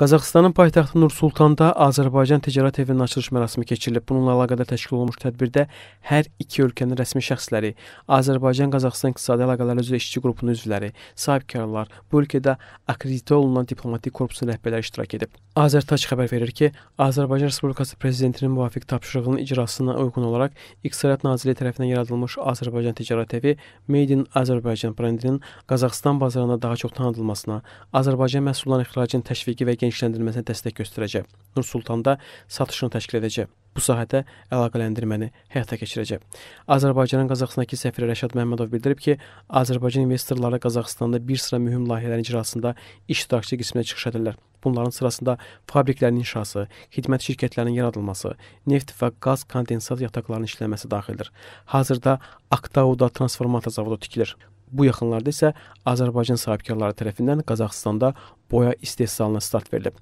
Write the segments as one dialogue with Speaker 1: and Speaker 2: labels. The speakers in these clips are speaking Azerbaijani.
Speaker 1: Qazaxıstanın paytaxtı Nursultanda Azərbaycan Ticarət Evinin açılış mərasimi keçirilib. Bununla əlaqədar təşkil olunmuş tədbirdə hər iki ölkənin rəsmi şəxsləri, Azərbaycan-Qazaxıstan İqtisadi Əlaqələr üzrə İşçi qrupunun üzvləri, sahibkarlar, bu ölkədə akreditə olunan diplomatik korpusun rəhbərləri iştirak edib. Azərtac xəbər verir ki, Azərbaycan Respublikası Prezidentinin müvafiq tapşırığının icrasına uyğun olaraq İqtisadiyyat Nazirliyi tərəfindən yaradılmış Azərbaycan Ticarət Evi Made in Azərbaycan brendinin Qazaxıstan bazarına daha çox tanıdılmasına, Azərbaycan məhsullarının ixracının təşviqi və genç genişləndirilməsinə dəstək göstərəcək. Nur Sultanda satışını təşkil edəcək. Bu sahədə əlaqələndirməni həyata keçirəcək. Azərbaycanın Qazaxıstandakı səfiri Rəşad Məmmədov bildirib ki, Azərbaycan investorları Qazaxıstanda bir sıra mühüm layihələrin icrasında iştirakçı qisminə çıxış edirlər. Bunların sırasında fabriklərin inşası, xidmət şirkətlərinin yaradılması, neft və qaz kondensat yataqlarının işlənməsi daxildir. Hazırda Aktauda transformator zavodu tikilir. Bu yaxınlarda isə Azərbaycan sahibkarları tərəfindən Qazaxıstanda boya istehsalına start verilib.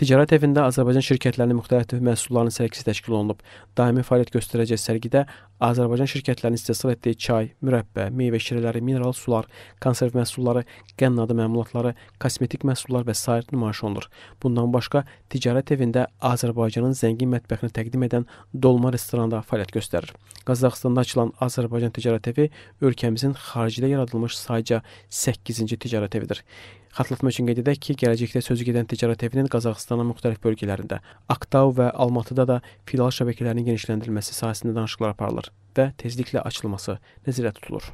Speaker 1: Ticarət evində Azərbaycan şirkətlərinin müxtəlif məhsullarının sərgisi təşkil olunub. Daimi fəaliyyət göstərəcək sərgidə Azərbaycan şirkətlərinin istehsal etdiyi çay, mürəbbə, meyvə şirələri, mineral sular, konserv məhsulları, qənnadı məmulatları, kosmetik məhsullar və sair nümayiş olunur. Bundan başqa ticarət evində Azərbaycanın zəngin mətbəxini təqdim edən dolma restoranda fəaliyyət göstərir. Qazaxstanda açılan Azərbaycan ticarət evi ölkəmizin xaricdə yaradılmış sayca 8-ci ticarət evidir. Xatırlatma üçün qeyd edək ki, şirkəti gələcəkdə sözü gedən ticarət evinin Qazaxıstanın müxtəlif bölgələrində, Aktau və Almatıda da filial şəbəkələrinin genişləndirilməsi sahəsində danışıqlar aparılır və tezliklə açılması nəzərdə tutulur.